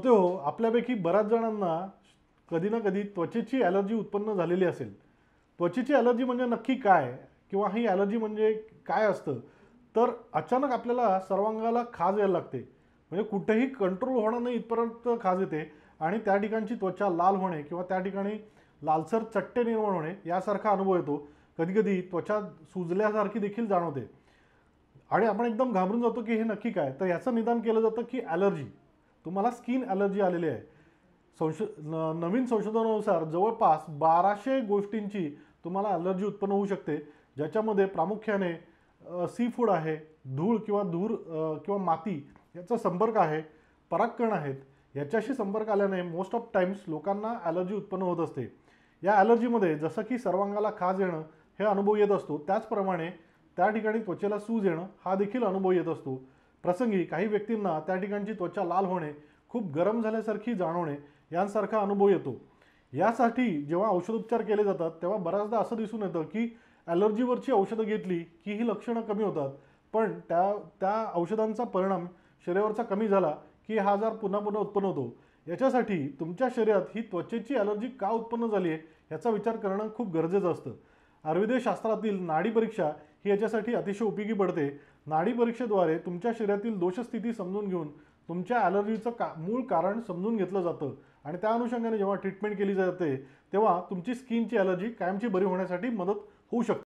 हो आपल्यापैकी बऱ्याच जणांना कधी ना कधी त्वचेची ॲलर्जी उत्पन्न झालेली असेल त्वचेची ॲलर्जी म्हणजे नक्की काय किंवा ही ॲलर्जी म्हणजे काय असतं तर अचानक आपल्याला सर्वांगाला खाज यायला लागते म्हणजे कुठेही कंट्रोल होणार नाही इथपर्यंत खाज येते आणि त्या ठिकाणची त्वचा लाल होणे किंवा त्या ठिकाणी लालसर चट्टे निर्माण होणे यासारखा अनुभव येतो कधीकधी त्वचा सुजल्यासारखी देखील जाणवते आणि आपण एकदम घाबरून जातो की हे नक्की काय तर याचं निदान केलं जातं की ॲलर्जी तुम्हाला स्किन ॲलर्जी आलेली आहे संशो नवीन संशोधनानुसार जवळपास बाराशे गोष्टींची तुम्हाला ॲलर्जी उत्पन्न होऊ शकते ज्याच्यामध्ये प्रामुख्याने सी फूड आहे धूळ किंवा धूर किंवा माती याचा संपर्क आहे परागकण आहेत याच्याशी संपर्क आल्याने मोस्ट ऑफ टाईम्स लोकांना ॲलर्जी उत्पन्न होत असते या ॲलर्जीमध्ये जसं की सर्वांगाला खाज येणं हे अनुभव येत असतो त्याचप्रमाणे त्या ठिकाणी त्वचेला सूज येणं हा देखील अनुभव येत असतो प्रसंगी काही व्यक्तींना त्या ठिकाणची त्वचा लाल होणे खूप गरम झाल्यासारखी जाणवणे यांसारखा अनुभव येतो यासाठी जेव्हा औषधोपचार केले जातात तेव्हा बऱ्याचदा असं दिसून येतं की ॲलर्जीवरची औषधं घेतली की ही लक्षणं कमी होतात पण त्या त्या औषधांचा परिणाम शरीरावरचा कमी झाला की हा आजार पुन्हा पुन्हा उत्पन्न होतो याच्यासाठी तुमच्या शरीरात ही त्वचेची ॲलर्जी का उत्पन्न झाली आहे याचा विचार करणं खूप गरजेचं असतं आयुर्वेद शास्त्रातील नाडी परीक्षा ही याच्यासाठी अतिशय उपयोगी पडते नाडी परीक्षेद्वारे तुमच्या शरीरातील दोषस्थिती समजून घेऊन तुमच्या ॲलर्जीचं का मूळ कारण समजून घेतलं जातं आणि त्या अनुषंगाने जेव्हा ट्रीटमेंट केली जाते तेव्हा तुमची स्किनची ॲलर्जी कायमची बरी होण्यासाठी मदत होऊ शकते